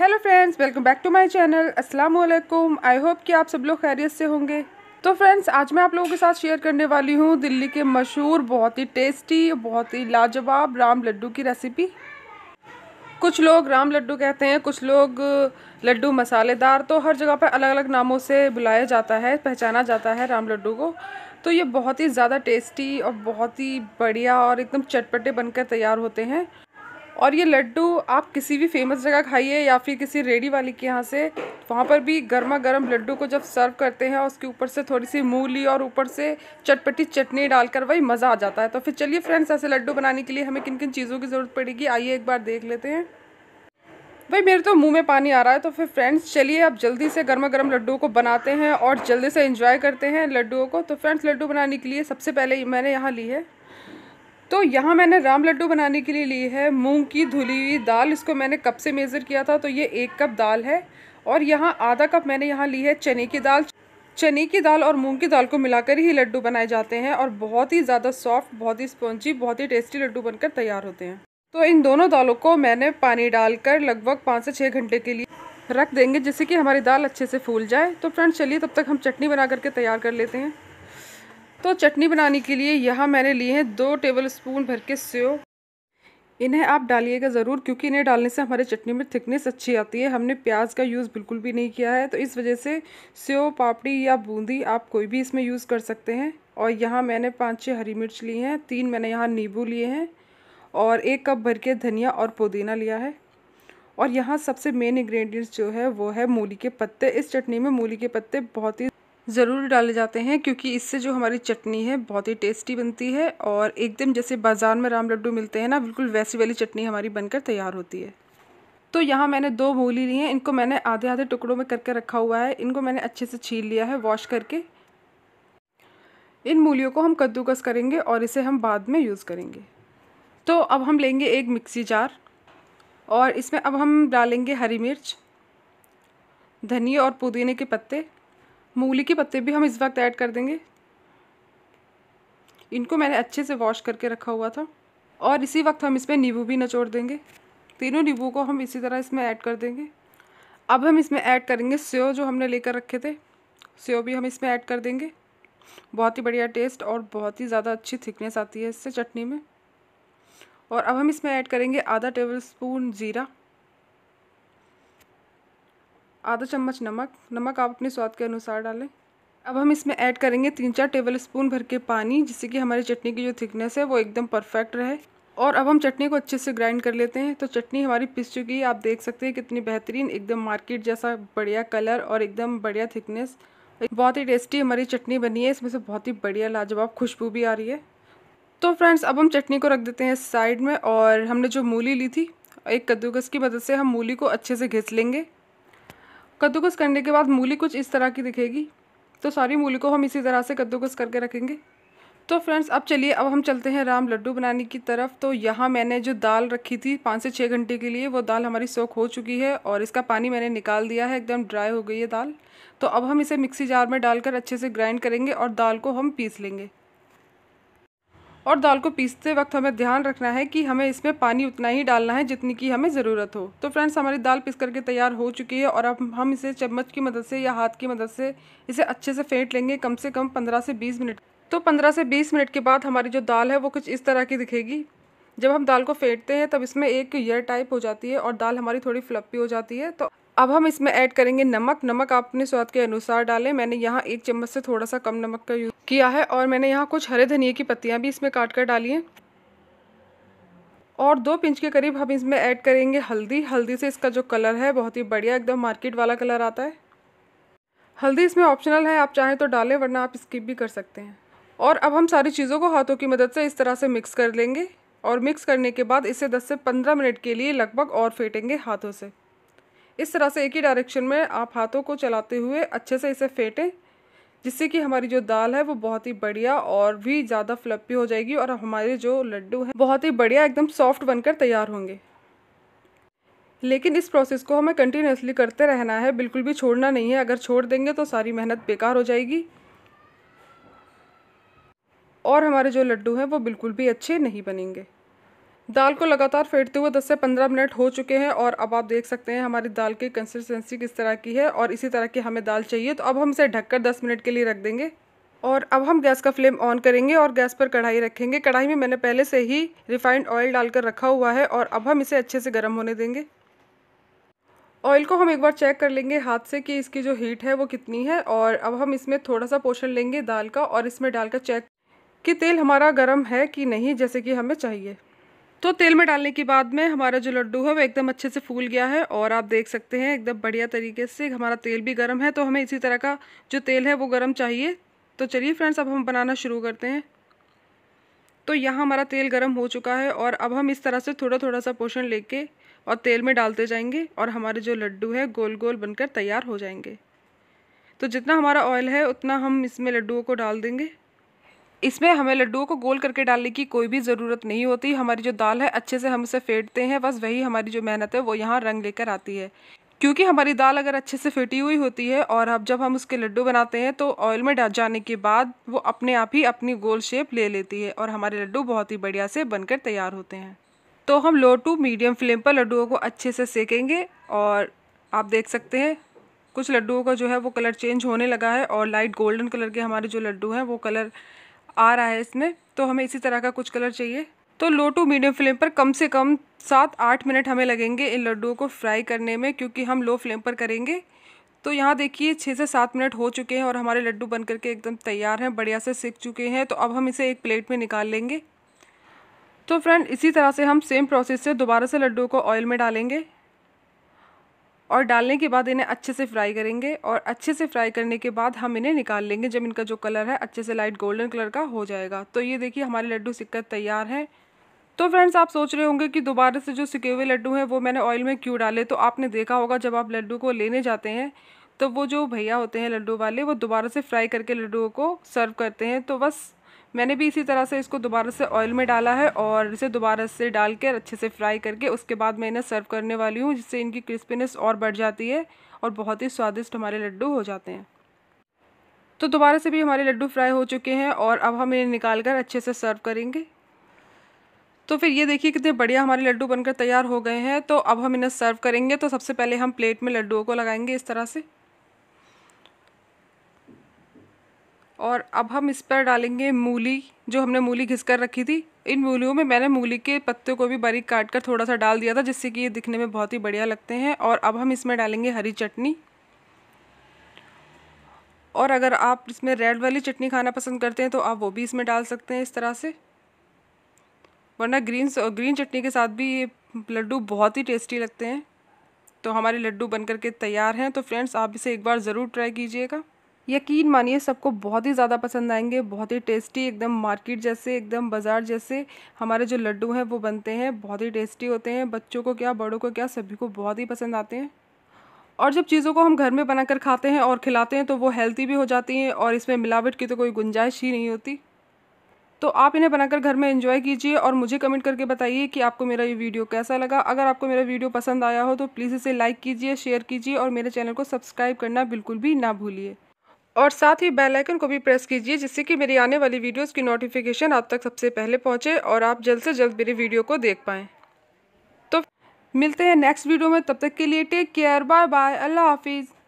hello friends welcome back to my channel अस्सलाम वालेकुम I hope कि आप सब लोग खैरियत से होंगे तो फ्रेंड्स आज मैं आप लोगों के साथ शेयर करने वाली हूँ दिल्ली के मशहूर बहुत ही टेस्टी बहुत ही लाजवाब राम लड्डू की रेसिपी कुछ लोग राम लड्डू कहते हैं कुछ लोग लड्डू मसालेदार तो हर जगह पर अलग अलग नामों से बुलाया जाता है पहचाना जाता है राम लड्डू को तो ये बहुत ही ज़्यादा टेस्टी और बहुत ही बढ़िया और एकदम चटपटे बनकर तैयार होते हैं और ये लड्डू आप किसी भी फेमस जगह खाइए या फिर किसी रेडी वाली के यहाँ से वहाँ पर भी गर्मा गर्म लड्डू को जब सर्व करते हैं उसके ऊपर से थोड़ी सी मूली और ऊपर से चटपटी चटनी डालकर वही मज़ा आ जाता है तो फिर चलिए फ्रेंड्स ऐसे लड्डू बनाने के लिए हमें किन किन चीज़ों की ज़रूरत पड़ेगी आइए एक बार देख लेते हैं भाई मेरे तो मुंह में पानी आ रहा है तो फिर फ्रेंड्स चलिए अब जल्दी से गर्मा गर्म लड्डू को बनाते हैं और जल्दी से इंजॉय करते हैं लड्डुओं को तो फ्रेंड्स लड्डू बनाने के लिए सबसे पहले मैंने यहाँ ली है तो यहाँ मैंने राम लड्डू बनाने के लिए ली है मूंग की धुली हुई दाल इसको मैंने कप से मेज़र किया था तो ये एक कप दाल है और यहाँ आधा कप मैंने यहाँ ली है चने की दाल चने की दाल और मूंग की दाल को मिलाकर ही लड्डू बनाए जाते हैं और बहुत ही ज़्यादा सॉफ्ट बहुत ही स्पॉन्जी बहुत ही टेस्टी लड्डू बनकर तैयार होते हैं तो इन दोनों दालों को मैंने पानी डालकर लगभग पाँच से छः घंटे के लिए रख देंगे जिससे कि हमारी दाल अच्छे से फूल जाए तो फ्रेंड्स चलिए तब तक हम चटनी बना करके तैयार कर लेते हैं तो चटनी बनाने के लिए यहाँ मैंने लिए हैं दो टेबल स्पून भर के सेव इन्हें आप डालिएगा ज़रूर क्योंकि इन्हें डालने से हमारे चटनी में थिकनेस अच्छी आती है हमने प्याज का यूज़ बिल्कुल भी नहीं किया है तो इस वजह से सेव पापड़ी या बूंदी आप कोई भी इसमें यूज़ कर सकते हैं और यहाँ मैंने पाँच छः हरी मिर्च ली हैं तीन मैंने यहाँ नींबू लिए हैं और एक कप भर के धनिया और पुदीना लिया है और यहाँ सबसे मेन इंग्रेडिएंट्स जो है वो है मूली के पत्ते इस चटनी में मूली के पत्ते बहुत ही ज़रूर डाले जाते हैं क्योंकि इससे जो हमारी चटनी है बहुत ही टेस्टी बनती है और एकदम जैसे बाज़ार में राम लड्डू मिलते हैं ना बिल्कुल वैसी वाली चटनी हमारी बनकर तैयार होती है तो यहाँ मैंने दो मूली ली हैं इनको मैंने आधे आधे टुकड़ों में करके रखा हुआ है इनको मैंने अच्छे से छील लिया है वॉश करके इन मूलियों को हम कद्दूकस करेंगे और इसे हम बाद में यूज़ करेंगे तो अब हम लेंगे एक मिक्सी जार और इसमें अब हम डालेंगे हरी मिर्च धनिया और पुदीने के पत्ते मूली के पत्ते भी हम इस वक्त ऐड कर देंगे इनको मैंने अच्छे से वॉश करके रखा हुआ था और इसी वक्त हम इसमें नींबू भी नचोड़ देंगे तीनों नींबू को हम इसी तरह इसमें ऐड कर देंगे अब हम इसमें ऐड करेंगे सेव जो हमने लेकर रखे थे सेव भी हम इसमें ऐड कर देंगे बहुत ही बढ़िया टेस्ट और बहुत ही ज़्यादा अच्छी थिकनेस आती है इससे चटनी में और अब हम इसमें ऐड करेंगे आधा टेबल स्पून ज़ीरा आधा चम्मच नमक नमक आप अपने स्वाद के अनुसार डालें अब हम इसमें ऐड करेंगे तीन चार टेबल स्पून भर के पानी जिससे कि हमारी चटनी की जो थिकनेस है वो एकदम परफेक्ट रहे और अब हम चटनी को अच्छे से ग्राइंड कर लेते हैं तो चटनी हमारी पिस चुकी है आप देख सकते हैं कितनी बेहतरीन एकदम मार्केट जैसा बढ़िया कलर और एकदम बढ़िया थिकनेस बहुत ही टेस्टी हमारी चटनी बनी है इसमें से बहुत ही बढ़िया लाजवाब खुशबू भी आ रही है तो फ्रेंड्स अब हम चटनी को रख देते हैं साइड में और हमने जो मूली ली थी एक कद्दूकस की मदद से हम मूली को अच्छे से घिस लेंगे कद्दूकस करने के बाद मूली कुछ इस तरह की दिखेगी तो सारी मूली को हम इसी तरह से कद्दूकस करके रखेंगे तो फ्रेंड्स अब चलिए अब हम चलते हैं राम लड्डू बनाने की तरफ तो यहाँ मैंने जो दाल रखी थी पाँच से छः घंटे के लिए वो दाल हमारी सोख हो चुकी है और इसका पानी मैंने निकाल दिया है एकदम ड्राई हो गई है दाल तो अब हम इसे मिक्सी जार में डालकर अच्छे से ग्राइंड करेंगे और दाल को हम पीस लेंगे और दाल को पीसते वक्त हमें ध्यान रखना है कि हमें इसमें पानी उतना ही डालना है जितनी की हमें ज़रूरत हो तो फ्रेंड्स हमारी दाल पीस करके तैयार हो चुकी है और अब हम इसे चम्मच की मदद से या हाथ की मदद से इसे अच्छे से फेंट लेंगे कम से कम पंद्रह से बीस मिनट तो पंद्रह से बीस मिनट के बाद हमारी जो दाल है वो कुछ इस तरह की दिखेगी जब हम दाल को फेंटते हैं तब इसमें एक ईयर टाइप हो जाती है और दाल हमारी थोड़ी फ्लपी हो जाती है तो अब हम इसमें ऐड करेंगे नमक नमक आप अपने स्वाद के अनुसार डालें मैंने यहाँ एक चम्मच से थोड़ा सा कम नमक का यूज़ किया है और मैंने यहाँ कुछ हरे धनिए की पत्तियाँ भी इसमें काट कर डाली हैं और दो पिंच के करीब हम इसमें ऐड करेंगे हल्दी हल्दी से इसका जो कलर है बहुत ही बढ़िया एकदम मार्केट वाला कलर आता है हल्दी इसमें ऑप्शनल है आप चाहें तो डालें वरना आप स्किप भी कर सकते हैं और अब हम सारी चीज़ों को हाथों की मदद से इस तरह से मिक्स कर लेंगे और मिक्स करने के बाद इसे 10 से 15 मिनट के लिए लगभग और फेंटेंगे हाथों से इस तरह से एक ही डायरेक्शन में आप हाथों को चलाते हुए अच्छे से इसे फेंटें जिससे कि हमारी जो दाल है वो बहुत ही बढ़िया और भी ज़्यादा फ्लपी हो जाएगी और हमारे जो लड्डू हैं बहुत ही बढ़िया एकदम सॉफ्ट बनकर तैयार होंगे लेकिन इस प्रोसेस को हमें कंटिन्यूसली करते रहना है बिल्कुल भी छोड़ना नहीं है अगर छोड़ देंगे तो सारी मेहनत बेकार हो जाएगी और हमारे जो लड्डू हैं वो बिल्कुल भी अच्छे नहीं बनेंगे दाल को लगातार फेंटते हुए 10 से 15 मिनट हो चुके हैं और अब आप देख सकते हैं हमारी दाल की कंसिस्टेंसी किस तरह की है और इसी तरह की हमें दाल चाहिए तो अब हम इसे ढककर 10 मिनट के लिए रख देंगे और अब हम गैस का फ्लेम ऑन करेंगे और गैस पर कढ़ाई रखेंगे कढ़ाई में मैंने पहले से ही रिफाइंड ऑयल डालकर रखा हुआ है और अब हम इसे अच्छे से गर्म होने देंगे ऑयल को हम एक बार चेक कर लेंगे हाथ से कि इसकी जो हीट है वो कितनी है और अब हम इसमें थोड़ा सा पोषण लेंगे दाल का और इसमें डालकर चेक कि तेल हमारा गर्म है कि नहीं जैसे कि हमें चाहिए तो तेल में डालने के बाद में हमारा जो लड्डू है वो एकदम अच्छे से फूल गया है और आप देख सकते हैं एकदम बढ़िया तरीके से हमारा तेल भी गर्म है तो हमें इसी तरह का जो तेल है वो गर्म चाहिए तो चलिए फ्रेंड्स अब हम बनाना शुरू करते हैं तो यहाँ हमारा तेल गर्म हो चुका है और अब हम इस तरह से थोड़ा थोड़ा सा पोषण ले और तेल में डालते जाएंगे और हमारे जो लड्डू है गोल गोल बनकर तैयार हो जाएंगे तो जितना हमारा ऑयल है उतना हम इसमें लड्डुओं को डाल देंगे इसमें हमें लड्डुओं को गोल करके डालने की कोई भी ज़रूरत नहीं होती हमारी जो दाल है अच्छे से हम उसे फेंटते हैं बस वही हमारी जो मेहनत है वो यहाँ रंग लेकर आती है क्योंकि हमारी दाल अगर अच्छे से फेटी हुई होती है और अब जब हम उसके लड्डू बनाते हैं तो ऑयल में डाल जाने के बाद वो अपने आप ही अपनी गोल शेप ले लेती है और हमारे लड्डू बहुत ही बढ़िया से बनकर तैयार होते हैं तो हम लो टू मीडियम फ्लेम पर लड्डुओं को अच्छे से सेकेंगे और आप देख सकते हैं कुछ लड्डुओं का जो है वो कलर चेंज होने लगा है और लाइट गोल्डन कलर के हमारे जो लड्डू हैं वो कलर आ रहा है इसमें तो हमें इसी तरह का कुछ कलर चाहिए तो लो टू मीडियम फ्लेम पर कम से कम सात आठ मिनट हमें लगेंगे इन लड्डुओं को फ्राई करने में क्योंकि हम लो फ्लेम पर करेंगे तो यहाँ देखिए छः से सात मिनट हो चुके हैं और हमारे लड्डू बन करके एकदम तैयार हैं बढ़िया से सीख चुके हैं तो अब हम इसे एक प्लेट में निकाल लेंगे तो फ्रेंड इसी तरह से हम सेम प्रोसेस से दोबारा से लड्डू को ऑयल में डालेंगे और डालने के बाद इन्हें अच्छे से फ्राई करेंगे और अच्छे से फ्राई करने के बाद हम इन्हें निकाल लेंगे जब इनका जो कलर है अच्छे से लाइट गोल्डन कलर का हो जाएगा तो ये देखिए हमारे लड्डू सिक्कर तैयार है तो फ्रेंड्स आप सोच रहे होंगे कि दोबारा से जो सिके हुए लड्डू हैं वो मैंने ऑयल में क्यों डाले तो आपने देखा होगा जब आप लड्डू को लेने जाते हैं तो वो जो भैया होते हैं लड्डू वाले वो दोबारा से फ्राई करके लड्डू को सर्व करते हैं तो बस मैंने भी इसी तरह से इसको दोबारा से ऑयल में डाला है और इसे दोबारा से डाल कर अच्छे से फ्राई करके उसके बाद मैं इन्हें सर्व करने वाली हूँ जिससे इनकी क्रिस्पीनेस और बढ़ जाती है और बहुत ही स्वादिष्ट हमारे लड्डू हो जाते हैं तो दोबारा से भी हमारे लड्डू फ्राई हो चुके हैं और अब हम इन्हें निकाल कर अच्छे से सर्व करेंगे तो फिर ये देखिए कितने बढ़िया हमारे लड्डू बनकर तैयार हो गए हैं तो अब हम इन्हें सर्व करेंगे तो सबसे पहले हम प्लेट में लड्डुओं को लगाएंगे इस तरह से और अब हम इस पर डालेंगे मूली जो हमने मूली घिस कर रखी थी इन मूलियों में मैंने मूली के पत्ते को भी बारीक काट कर थोड़ा सा डाल दिया था जिससे कि ये दिखने में बहुत ही बढ़िया लगते हैं और अब हम इसमें डालेंगे हरी चटनी और अगर आप इसमें रेड वाली चटनी खाना पसंद करते हैं तो आप वो भी इसमें डाल सकते हैं इस तरह से वरना ग्रीन ग्रीन चटनी के साथ भी ये लड्डू बहुत ही टेस्टी लगते हैं तो हमारे लड्डू बन करके तैयार हैं तो फ्रेंड्स आप इसे एक बार ज़रूर ट्राई कीजिएगा यकीन मानिए सबको बहुत ही ज़्यादा पसंद आएंगे बहुत ही टेस्टी एकदम मार्केट जैसे एकदम बाज़ार जैसे हमारे जो लड्डू हैं वो बनते हैं बहुत ही टेस्टी होते हैं बच्चों को क्या बड़ों को क्या सभी को बहुत ही पसंद आते हैं और जब चीज़ों को हम घर में बनाकर खाते हैं और खिलाते हैं तो वो हेल्थी भी हो जाती हैं और इसमें मिलावट की तो कोई गुंजाइश ही नहीं होती तो आप इन्हें बनाकर घर में एंजॉय कीजिए और मुझे कमेंट करके बताइए कि आपको मेरा ये वीडियो कैसा लगा अगर आपको मेरा वीडियो पसंद आया हो तो प्लीज़ इसे लाइक कीजिए शेयर कीजिए और मेरे चैनल को सब्सक्राइब करना बिल्कुल भी ना भूलिए और साथ ही बेल आइकन को भी प्रेस कीजिए जिससे कि मेरी आने वाली वीडियोस की नोटिफिकेशन आप तक सबसे पहले पहुंचे और आप जल्द से जल्द मेरी वीडियो को देख पाएँ तो मिलते हैं नेक्स्ट वीडियो में तब तक के लिए टेक केयर बाय बाय अल्लाह हाफिज़